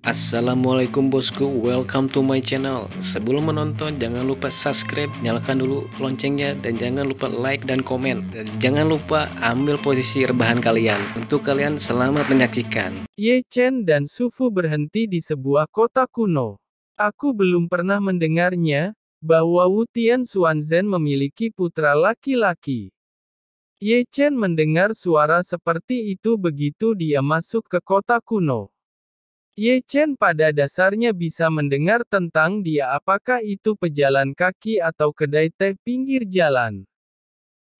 Assalamualaikum bosku, welcome to my channel Sebelum menonton jangan lupa subscribe, nyalakan dulu loncengnya Dan jangan lupa like dan komen Dan jangan lupa ambil posisi rebahan kalian Untuk kalian selamat menyaksikan Ye Chen dan Sufu berhenti di sebuah kota kuno Aku belum pernah mendengarnya Bahwa Wu Tian memiliki putra laki-laki Ye Chen mendengar suara seperti itu begitu dia masuk ke kota kuno Ye Chen pada dasarnya bisa mendengar tentang dia apakah itu pejalan kaki atau kedai teh pinggir jalan.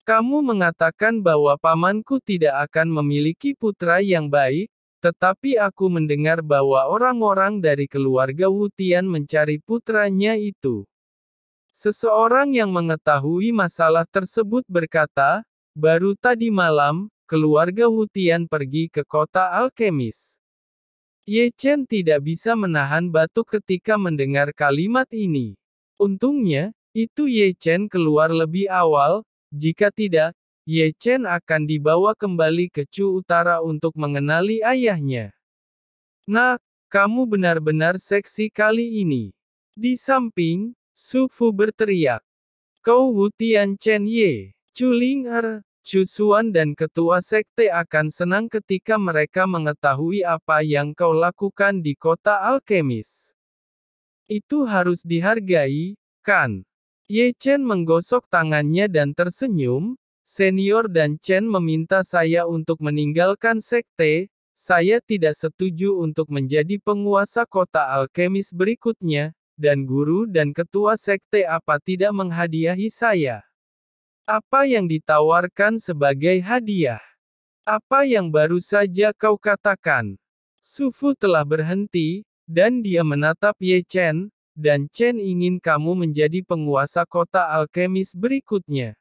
Kamu mengatakan bahwa pamanku tidak akan memiliki putra yang baik, tetapi aku mendengar bahwa orang-orang dari keluarga Wutian mencari putranya itu. Seseorang yang mengetahui masalah tersebut berkata, baru tadi malam, keluarga Wutian pergi ke kota alkemis. Ye Chen tidak bisa menahan batuk ketika mendengar kalimat ini. Untungnya, itu Ye Chen keluar lebih awal, jika tidak, Ye Chen akan dibawa kembali ke Chu Utara untuk mengenali ayahnya. Nah, kamu benar-benar seksi kali ini. Di samping, Su Fu berteriak. Kau Wu Tian Chen Ye, Chu Ling Er, Cusuan dan ketua sekte akan senang ketika mereka mengetahui apa yang kau lakukan di kota alkemis. Itu harus dihargai, kan? Ye Chen menggosok tangannya dan tersenyum, senior dan Chen meminta saya untuk meninggalkan sekte, saya tidak setuju untuk menjadi penguasa kota alkemis berikutnya, dan guru dan ketua sekte apa tidak menghadiahi saya. Apa yang ditawarkan sebagai hadiah? Apa yang baru saja kau katakan? Sufu telah berhenti, dan dia menatap Ye Chen, dan Chen ingin kamu menjadi penguasa kota alkemis berikutnya.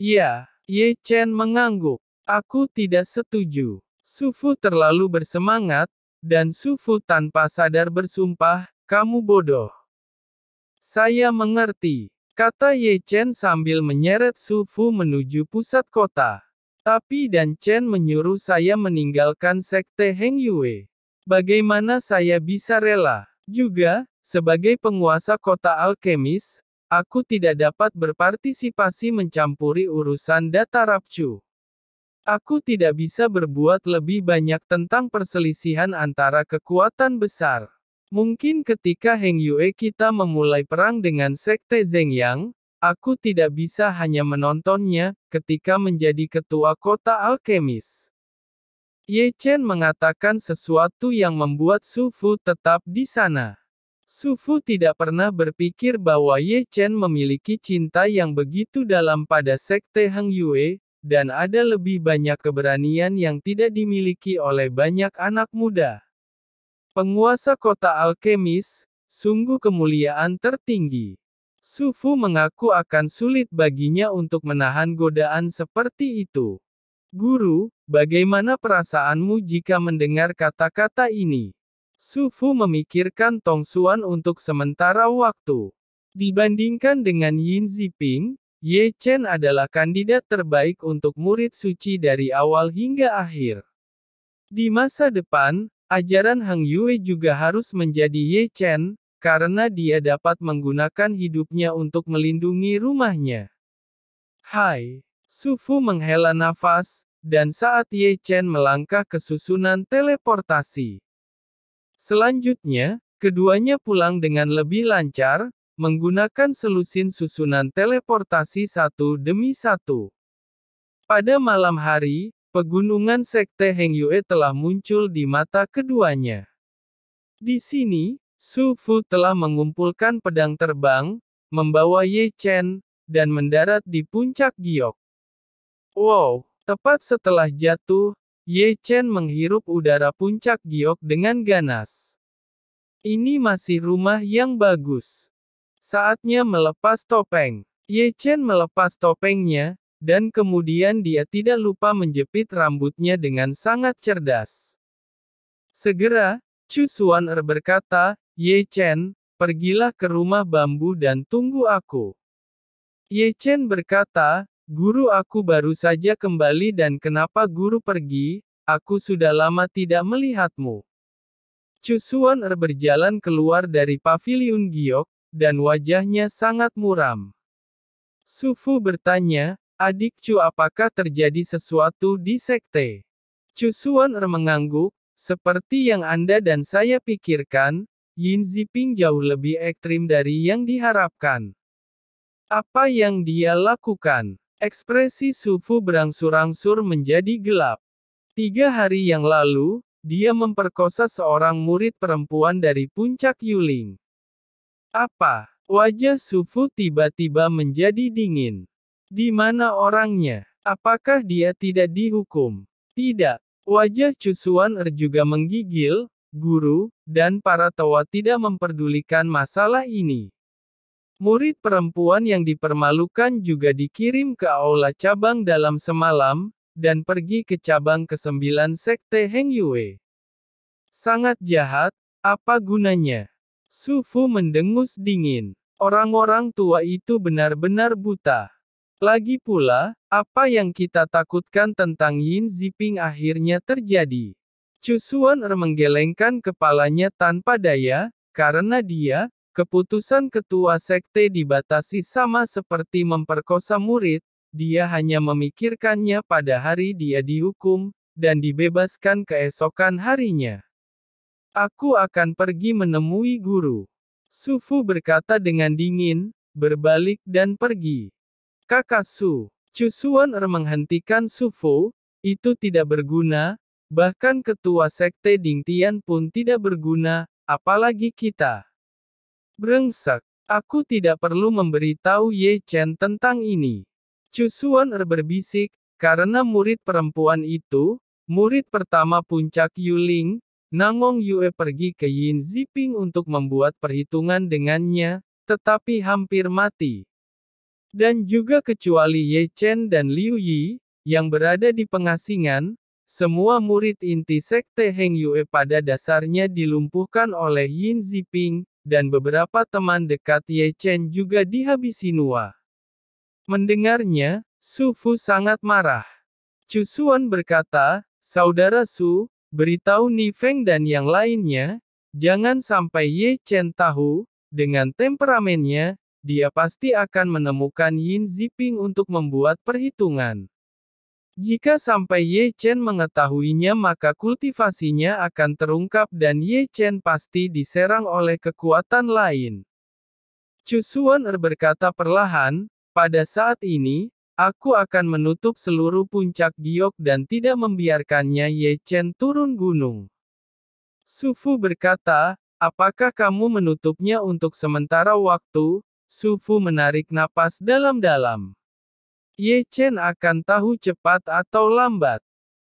Ya, Ye Chen mengangguk. Aku tidak setuju. Sufu terlalu bersemangat, dan Sufu tanpa sadar bersumpah, kamu bodoh. Saya mengerti. Kata Ye Chen sambil menyeret Su Fu menuju pusat kota. Tapi Dan Chen menyuruh saya meninggalkan sekte Heng Yue. Bagaimana saya bisa rela? Juga, sebagai penguasa kota alkemis, aku tidak dapat berpartisipasi mencampuri urusan data Rapcu. Aku tidak bisa berbuat lebih banyak tentang perselisihan antara kekuatan besar. Mungkin ketika Heng Yue kita memulai perang dengan Sekte Zhengyang, aku tidak bisa hanya menontonnya ketika menjadi ketua kota alkemis. Ye Chen mengatakan sesuatu yang membuat Su Fu tetap di sana. Su Fu tidak pernah berpikir bahwa Ye Chen memiliki cinta yang begitu dalam pada Sekte Heng Yue, dan ada lebih banyak keberanian yang tidak dimiliki oleh banyak anak muda. Penguasa kota alkemis, sungguh kemuliaan tertinggi. Sufu mengaku akan sulit baginya untuk menahan godaan seperti itu. Guru, bagaimana perasaanmu jika mendengar kata-kata ini? Sufu memikirkan Tong Xuan untuk sementara waktu. Dibandingkan dengan Yin Ziping, Ye Chen adalah kandidat terbaik untuk murid suci dari awal hingga akhir. Di masa depan, Ajaran Hang Yue juga harus menjadi Ye Chen, karena dia dapat menggunakan hidupnya untuk melindungi rumahnya. Hai, Sufu menghela nafas, dan saat Ye Chen melangkah ke susunan teleportasi. Selanjutnya, keduanya pulang dengan lebih lancar, menggunakan selusin susunan teleportasi satu demi satu. Pada malam hari, Pegunungan Sekte Heng Yue telah muncul di mata keduanya. Di sini, Su Fu telah mengumpulkan pedang terbang, membawa Ye Chen, dan mendarat di puncak Giok. Wow, tepat setelah jatuh, Ye Chen menghirup udara puncak Giok dengan ganas. Ini masih rumah yang bagus. Saatnya melepas topeng. Ye Chen melepas topengnya, dan kemudian dia tidak lupa menjepit rambutnya dengan sangat cerdas. Segera, Chu Er berkata, Ye Chen, pergilah ke rumah bambu dan tunggu aku. Ye Chen berkata, guru aku baru saja kembali dan kenapa guru pergi, aku sudah lama tidak melihatmu. Chu Er berjalan keluar dari pavilion giok, dan wajahnya sangat muram. Sufu bertanya, Adik Chu apakah terjadi sesuatu di sekte? Chu er mengangguk, seperti yang Anda dan saya pikirkan, Yin Ziping jauh lebih ekstrim dari yang diharapkan. Apa yang dia lakukan? Ekspresi Sufu berangsur-angsur menjadi gelap. Tiga hari yang lalu, dia memperkosa seorang murid perempuan dari puncak Yuling. Apa? Wajah Sufu tiba-tiba menjadi dingin. Di mana orangnya? Apakah dia tidak dihukum? Tidak. Wajah Cusuan Er juga menggigil, guru, dan para tawa tidak memperdulikan masalah ini. Murid perempuan yang dipermalukan juga dikirim ke aula cabang dalam semalam, dan pergi ke cabang ke-9 Sekte Heng Yue. Sangat jahat, apa gunanya? Sufu mendengus dingin. Orang-orang tua itu benar-benar buta. Lagi pula, apa yang kita takutkan tentang Yin Ziping akhirnya terjadi. Cusuan menggelengkan kepalanya tanpa daya, karena dia, keputusan ketua sekte dibatasi sama seperti memperkosa murid, dia hanya memikirkannya pada hari dia dihukum, dan dibebaskan keesokan harinya. Aku akan pergi menemui guru. Sufu berkata dengan dingin, berbalik dan pergi. Kakak Su, Cusuan Er menghentikan Su itu tidak berguna, bahkan ketua sekte Dingtian pun tidak berguna, apalagi kita. Brengsek, aku tidak perlu memberitahu Ye Chen tentang ini. Cusuan Er berbisik, karena murid perempuan itu, murid pertama puncak Yuling, Nangong Yue pergi ke Yin Ziping untuk membuat perhitungan dengannya, tetapi hampir mati. Dan juga kecuali Ye Chen dan Liu Yi, yang berada di pengasingan, semua murid inti sekte Heng Yue pada dasarnya dilumpuhkan oleh Yin Ziping, dan beberapa teman dekat Ye Chen juga dihabisi Nua. Mendengarnya, Su Fu sangat marah. Chu Cusuan berkata, Saudara Su, beritahu Ni Feng dan yang lainnya, jangan sampai Ye Chen tahu, dengan temperamennya, dia pasti akan menemukan Yin Ziping untuk membuat perhitungan. Jika sampai Ye Chen mengetahuinya maka kultivasinya akan terungkap dan Ye Chen pasti diserang oleh kekuatan lain. Cusuan er berkata perlahan, pada saat ini, aku akan menutup seluruh puncak giok dan tidak membiarkannya Ye Chen turun gunung. Sufu berkata, apakah kamu menutupnya untuk sementara waktu, Sufu menarik napas dalam-dalam. Ye Chen akan tahu cepat atau lambat.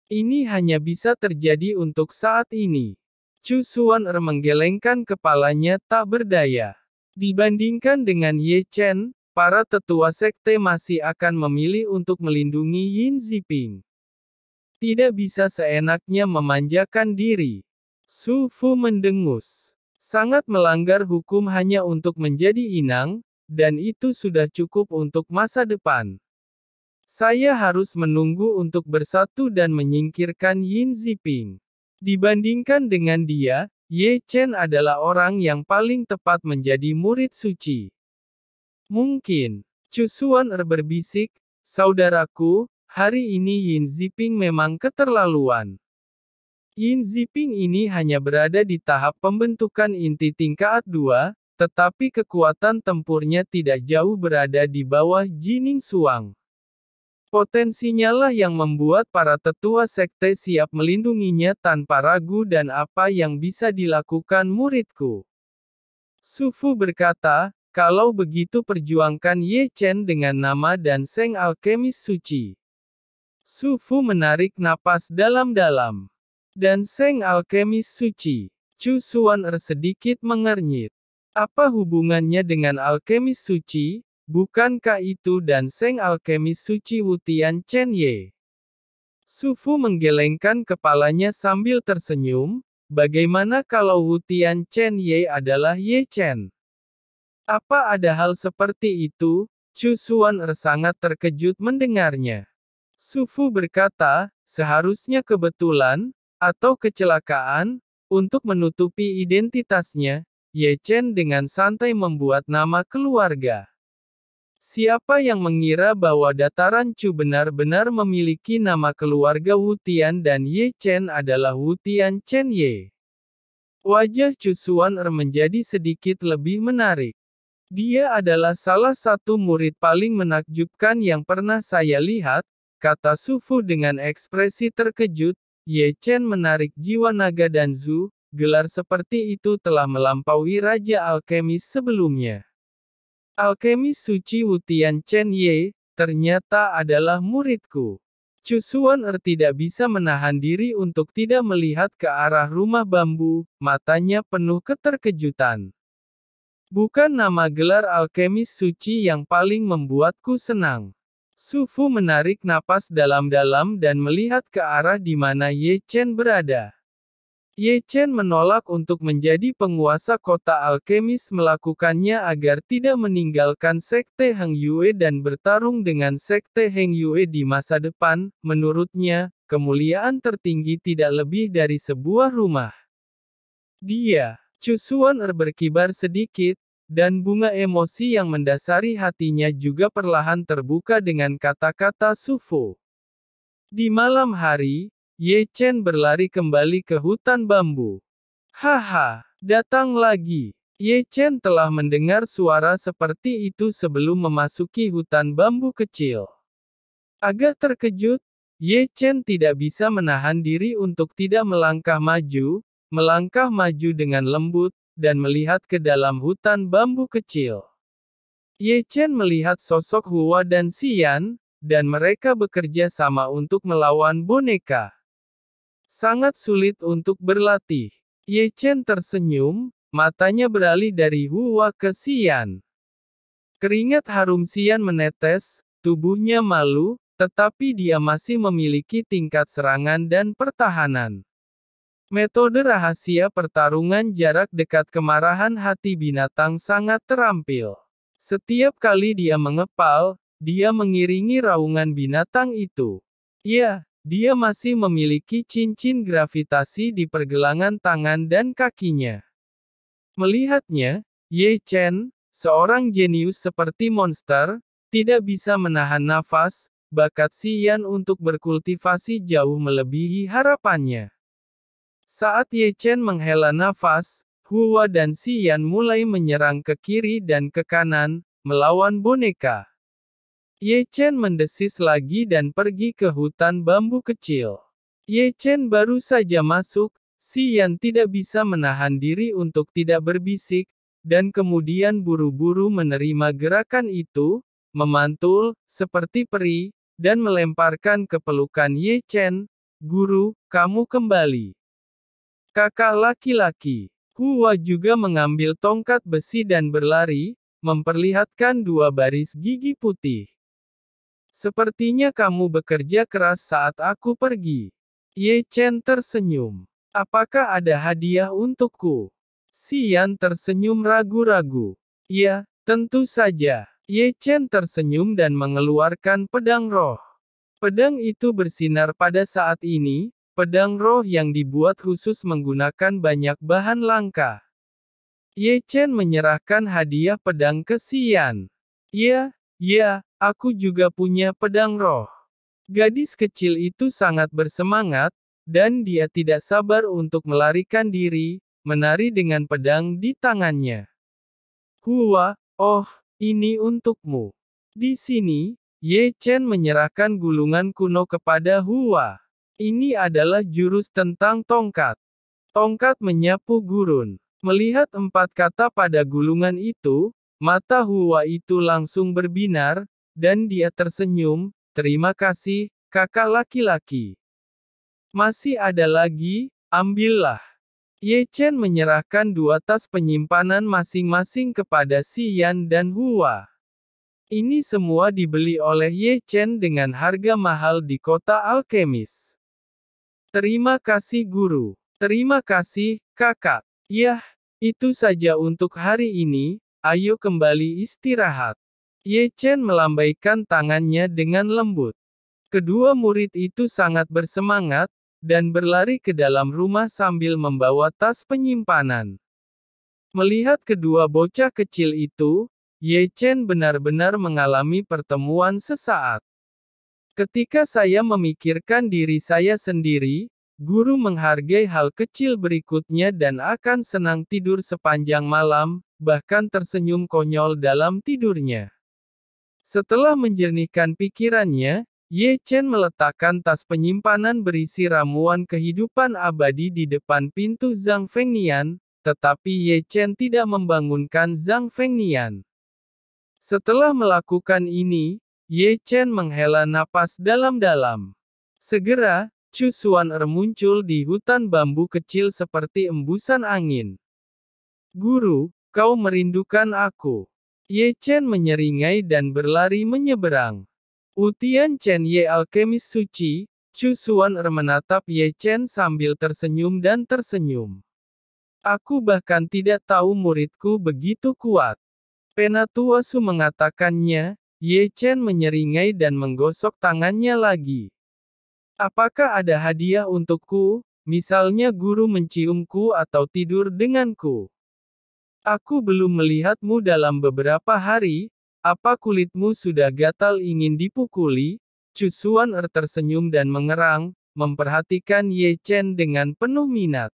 Ini hanya bisa terjadi untuk saat ini. Chu Suan er menggelengkan kepalanya tak berdaya. Dibandingkan dengan Ye Chen, para tetua sekte masih akan memilih untuk melindungi Yin Ziping. Tidak bisa seenaknya memanjakan diri. Su Fu mendengus. Sangat melanggar hukum hanya untuk menjadi inang, dan itu sudah cukup untuk masa depan. Saya harus menunggu untuk bersatu dan menyingkirkan Yin Ziping. Dibandingkan dengan dia, Ye Chen adalah orang yang paling tepat menjadi murid suci. Mungkin, Cusuan er berbisik, saudaraku, hari ini Yin Ziping memang keterlaluan. Yin Ziping ini hanya berada di tahap pembentukan inti tingkat 2, tetapi kekuatan tempurnya tidak jauh berada di bawah Jining Suang. Potensinya lah yang membuat para tetua sekte siap melindunginya tanpa ragu dan apa yang bisa dilakukan muridku. Sufu berkata, kalau begitu perjuangkan Ye Chen dengan nama dan Seng Alkemis Suci. Sufu menarik napas dalam-dalam. Dan Seng Alkemis Suci, Chu Suan Er sedikit mengernyit. Apa hubungannya dengan alkemis suci? Bukankah itu dan Seng alkemis suci Wutian Chen Ye? Sufu menggelengkan kepalanya sambil tersenyum, bagaimana kalau Wutian Chen Ye adalah Ye Chen? Apa ada hal seperti itu? Chu Xuan er sangat terkejut mendengarnya. Sufu berkata, seharusnya kebetulan, atau kecelakaan, untuk menutupi identitasnya, Ye Chen dengan santai membuat nama keluarga. Siapa yang mengira bahwa dataran Chu benar-benar memiliki nama keluarga Wu Tian dan Ye Chen adalah Wu Tian Chen Ye? Wajah Chu Xuan Er menjadi sedikit lebih menarik. Dia adalah salah satu murid paling menakjubkan yang pernah saya lihat, kata Sufu dengan ekspresi terkejut, Ye Chen menarik jiwa naga dan Zu, gelar seperti itu telah melampaui Raja Alkemis sebelumnya. Alkemis suci Wutian Chen Ye, ternyata adalah muridku. Cusuan Er tidak bisa menahan diri untuk tidak melihat ke arah rumah bambu, matanya penuh keterkejutan. Bukan nama gelar alkemis suci yang paling membuatku senang. Su Fu menarik napas dalam-dalam dan melihat ke arah di mana Ye Chen berada. Ye Chen menolak untuk menjadi penguasa kota alkemis melakukannya agar tidak meninggalkan sekte Heng Yue dan bertarung dengan sekte Heng Yue di masa depan, menurutnya, kemuliaan tertinggi tidak lebih dari sebuah rumah. Dia, Chusuan, Er berkibar sedikit, dan bunga emosi yang mendasari hatinya juga perlahan terbuka dengan kata-kata sufu. Di malam hari, Ye Chen berlari kembali ke hutan bambu. Haha, datang lagi. Ye Chen telah mendengar suara seperti itu sebelum memasuki hutan bambu kecil. Agak terkejut, Ye Chen tidak bisa menahan diri untuk tidak melangkah maju, melangkah maju dengan lembut, dan melihat ke dalam hutan bambu kecil. Ye Chen melihat sosok Hua dan Xian, dan mereka bekerja sama untuk melawan boneka. Sangat sulit untuk berlatih. Ye Chen tersenyum, matanya beralih dari Hua ke Xian. Keringat harum Xian menetes, tubuhnya malu, tetapi dia masih memiliki tingkat serangan dan pertahanan. Metode rahasia pertarungan jarak dekat kemarahan hati binatang sangat terampil. Setiap kali dia mengepal, dia mengiringi raungan binatang itu. Ya, dia masih memiliki cincin gravitasi di pergelangan tangan dan kakinya. Melihatnya, Ye Chen, seorang jenius seperti monster, tidak bisa menahan nafas, bakat Si Yan untuk berkultivasi jauh melebihi harapannya. Saat Ye Chen menghela nafas, Hua dan Si Yan mulai menyerang ke kiri dan ke kanan, melawan boneka. Ye Chen mendesis lagi dan pergi ke hutan bambu kecil. Ye Chen baru saja masuk, Si Yan tidak bisa menahan diri untuk tidak berbisik, dan kemudian buru-buru menerima gerakan itu, memantul, seperti peri, dan melemparkan ke pelukan Ye Chen, Guru, kamu kembali. Kakak laki-laki, Hua juga mengambil tongkat besi dan berlari, memperlihatkan dua baris gigi putih. Sepertinya kamu bekerja keras saat aku pergi. Ye Chen tersenyum. Apakah ada hadiah untukku? Yan tersenyum ragu-ragu. Ya, tentu saja. Ye Chen tersenyum dan mengeluarkan pedang roh. Pedang itu bersinar pada saat ini, pedang roh yang dibuat khusus menggunakan banyak bahan langka. Ye Chen menyerahkan hadiah pedang ke Yan. Ya, ya, Aku juga punya pedang roh. Gadis kecil itu sangat bersemangat, dan dia tidak sabar untuk melarikan diri, menari dengan pedang di tangannya. Hua, oh, ini untukmu. Di sini, Ye Chen menyerahkan gulungan kuno kepada Hua. Ini adalah jurus tentang tongkat. Tongkat menyapu gurun. Melihat empat kata pada gulungan itu, mata Hua itu langsung berbinar, dan dia tersenyum, terima kasih, kakak laki-laki. Masih ada lagi, ambillah. Ye Chen menyerahkan dua tas penyimpanan masing-masing kepada Si Yan dan Hua. Ini semua dibeli oleh Ye Chen dengan harga mahal di kota alkemis. Terima kasih guru. Terima kasih, kakak. Yah, itu saja untuk hari ini, ayo kembali istirahat. Ye Chen melambaikan tangannya dengan lembut. Kedua murid itu sangat bersemangat, dan berlari ke dalam rumah sambil membawa tas penyimpanan. Melihat kedua bocah kecil itu, Ye Chen benar-benar mengalami pertemuan sesaat. Ketika saya memikirkan diri saya sendiri, guru menghargai hal kecil berikutnya dan akan senang tidur sepanjang malam, bahkan tersenyum konyol dalam tidurnya. Setelah menjernihkan pikirannya, Ye Chen meletakkan tas penyimpanan berisi ramuan kehidupan abadi di depan pintu Zhang Fengnian, tetapi Ye Chen tidak membangunkan Zhang Fengnian. Setelah melakukan ini, Ye Chen menghela napas dalam-dalam. Segera, Chu Xuan Er muncul di hutan bambu kecil seperti embusan angin. Guru, kau merindukan aku. Ye Chen menyeringai dan berlari menyeberang. Utian Chen Ye alkemis suci, Chu Suan er menatap Ye Chen sambil tersenyum dan tersenyum. Aku bahkan tidak tahu muridku begitu kuat. Penatua Su mengatakannya, Ye Chen menyeringai dan menggosok tangannya lagi. Apakah ada hadiah untukku, misalnya guru menciumku atau tidur denganku? Aku belum melihatmu dalam beberapa hari, apa kulitmu sudah gatal ingin dipukuli? Cusuan Er tersenyum dan mengerang, memperhatikan Ye Chen dengan penuh minat.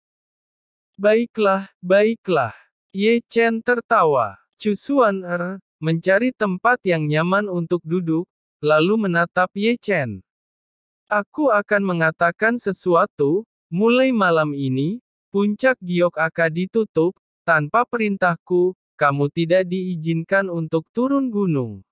Baiklah, baiklah. Ye Chen tertawa. Cusuan Er, mencari tempat yang nyaman untuk duduk, lalu menatap Ye Chen. Aku akan mengatakan sesuatu, mulai malam ini, puncak giok akan ditutup, tanpa perintahku, kamu tidak diizinkan untuk turun gunung.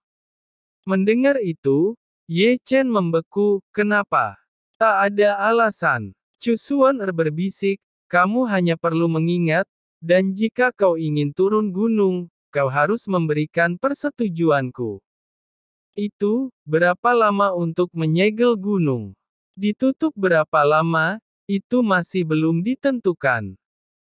Mendengar itu, Ye Chen membeku, kenapa? Tak ada alasan. Cusuan er berbisik, kamu hanya perlu mengingat, dan jika kau ingin turun gunung, kau harus memberikan persetujuanku. Itu, berapa lama untuk menyegel gunung? Ditutup berapa lama, itu masih belum ditentukan.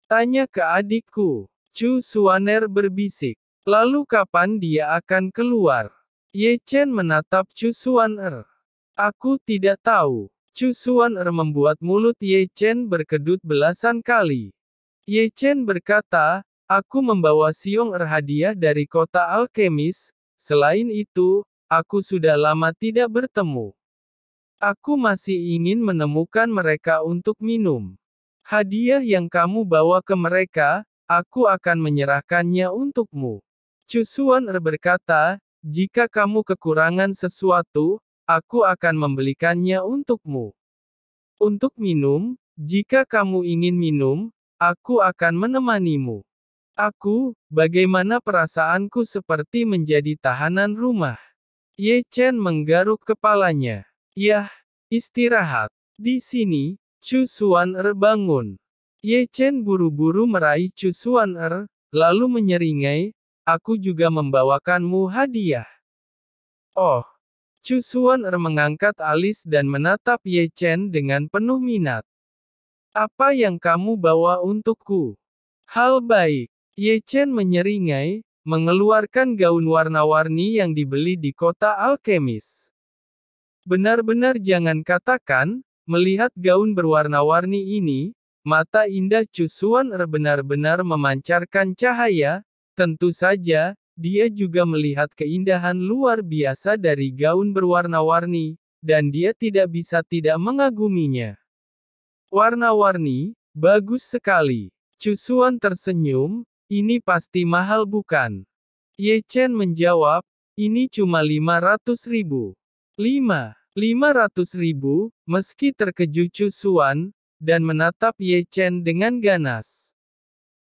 Tanya ke adikku. Chu Suaner berbisik. Lalu kapan dia akan keluar? Ye Chen menatap Chu Suaner. Aku tidak tahu. Chu Suaner membuat mulut Ye Chen berkedut belasan kali. Ye Chen berkata, Aku membawa Siong Er hadiah dari kota alkemis, selain itu, aku sudah lama tidak bertemu. Aku masih ingin menemukan mereka untuk minum. Hadiah yang kamu bawa ke mereka, aku akan menyerahkannya untukmu. Cusuan berkata, jika kamu kekurangan sesuatu, aku akan membelikannya untukmu. Untuk minum, jika kamu ingin minum, aku akan menemanimu. Aku, bagaimana perasaanku seperti menjadi tahanan rumah? Ye Chen menggaruk kepalanya. Yah, istirahat. Di sini, Chu Suan er bangun. Ye Chen buru-buru meraih cusuan er, lalu menyeringai, aku juga membawakanmu hadiah. Oh, cusuan er mengangkat alis dan menatap Ye Chen dengan penuh minat. Apa yang kamu bawa untukku? Hal baik, Ye Chen menyeringai, mengeluarkan gaun warna-warni yang dibeli di kota alkemis. Benar-benar jangan katakan, melihat gaun berwarna-warni ini, Mata indah Cusuan Er benar-benar memancarkan cahaya, tentu saja, dia juga melihat keindahan luar biasa dari gaun berwarna-warni, dan dia tidak bisa tidak mengaguminya. Warna-warni, bagus sekali. Cusuan tersenyum, ini pasti mahal bukan? Ye Chen menjawab, ini cuma 500 ribu. 5. 500 ribu, meski terkejut Cusuan, dan menatap Ye Chen dengan ganas.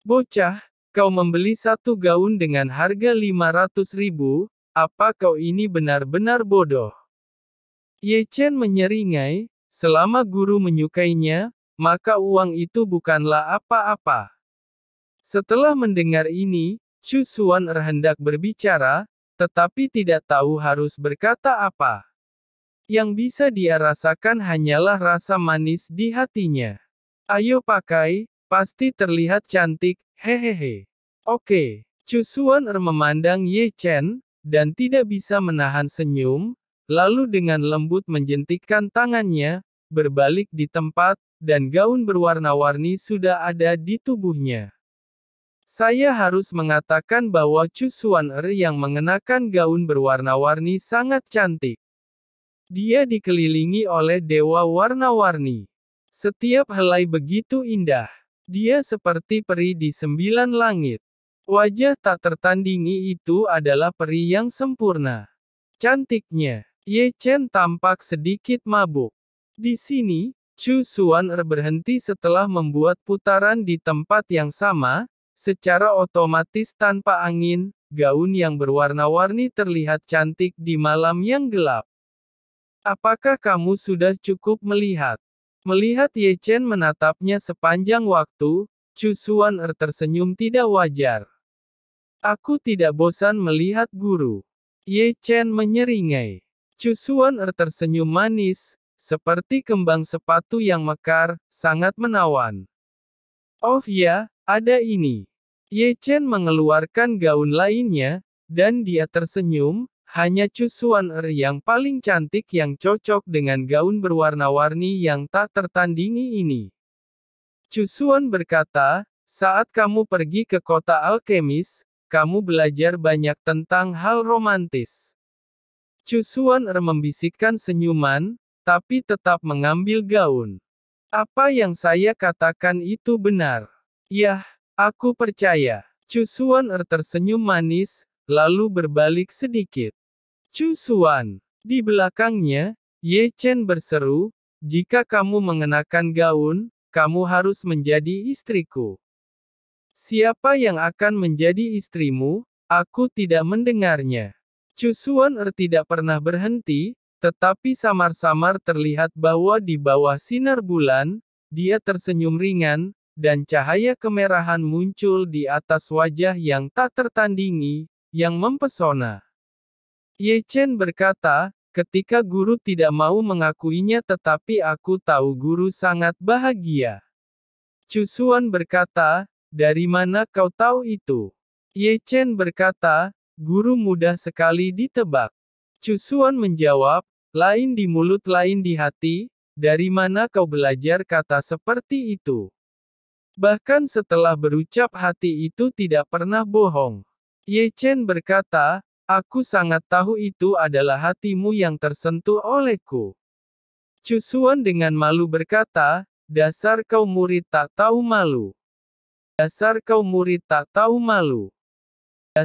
Bocah, kau membeli satu gaun dengan harga 500 ribu, apa kau ini benar-benar bodoh? Ye Chen menyeringai, selama guru menyukainya, maka uang itu bukanlah apa-apa. Setelah mendengar ini, Chu Xuan berhendak berbicara, tetapi tidak tahu harus berkata apa. Yang bisa dia rasakan hanyalah rasa manis di hatinya. Ayo pakai, pasti terlihat cantik, hehehe. Oke, Cusuan Er memandang Ye Chen, dan tidak bisa menahan senyum, lalu dengan lembut menjentikkan tangannya, berbalik di tempat, dan gaun berwarna-warni sudah ada di tubuhnya. Saya harus mengatakan bahwa Cusuan Er yang mengenakan gaun berwarna-warni sangat cantik. Dia dikelilingi oleh dewa warna-warni. Setiap helai begitu indah. Dia seperti peri di sembilan langit. Wajah tak tertandingi itu adalah peri yang sempurna. Cantiknya, Ye Chen tampak sedikit mabuk. Di sini, Chu Xuan er berhenti setelah membuat putaran di tempat yang sama, secara otomatis tanpa angin, gaun yang berwarna-warni terlihat cantik di malam yang gelap. Apakah kamu sudah cukup melihat? Melihat Ye Chen menatapnya sepanjang waktu, Chu Xuan Er tersenyum tidak wajar. Aku tidak bosan melihat guru. Ye Chen menyeringai. Chu Xuan Er tersenyum manis, seperti kembang sepatu yang mekar, sangat menawan. Oh ya, ada ini. Ye Chen mengeluarkan gaun lainnya, dan dia tersenyum, hanya Chusuan Er yang paling cantik yang cocok dengan gaun berwarna-warni yang tak tertandingi ini. Chusuan berkata, saat kamu pergi ke kota alkemis, kamu belajar banyak tentang hal romantis. Chusuan Er membisikkan senyuman, tapi tetap mengambil gaun. Apa yang saya katakan itu benar. Yah, aku percaya. Chusuan Er tersenyum manis, lalu berbalik sedikit. Chu Cusuan. Di belakangnya, Ye Chen berseru, jika kamu mengenakan gaun, kamu harus menjadi istriku. Siapa yang akan menjadi istrimu, aku tidak mendengarnya. Cusuan Er tidak pernah berhenti, tetapi samar-samar terlihat bahwa di bawah sinar bulan, dia tersenyum ringan, dan cahaya kemerahan muncul di atas wajah yang tak tertandingi, yang mempesona. Ye Chen berkata, ketika guru tidak mau mengakuinya tetapi aku tahu guru sangat bahagia. Cusuan berkata, dari mana kau tahu itu? Ye Chen berkata, guru mudah sekali ditebak. Cusuan menjawab, lain di mulut lain di hati, dari mana kau belajar kata seperti itu? Bahkan setelah berucap hati itu tidak pernah bohong. Ye Chen berkata, Aku sangat tahu itu adalah hatimu yang tersentuh olehku. Cusuan dengan malu berkata, dasar kau murid tak tahu malu. Dasar kau murid tak tahu malu.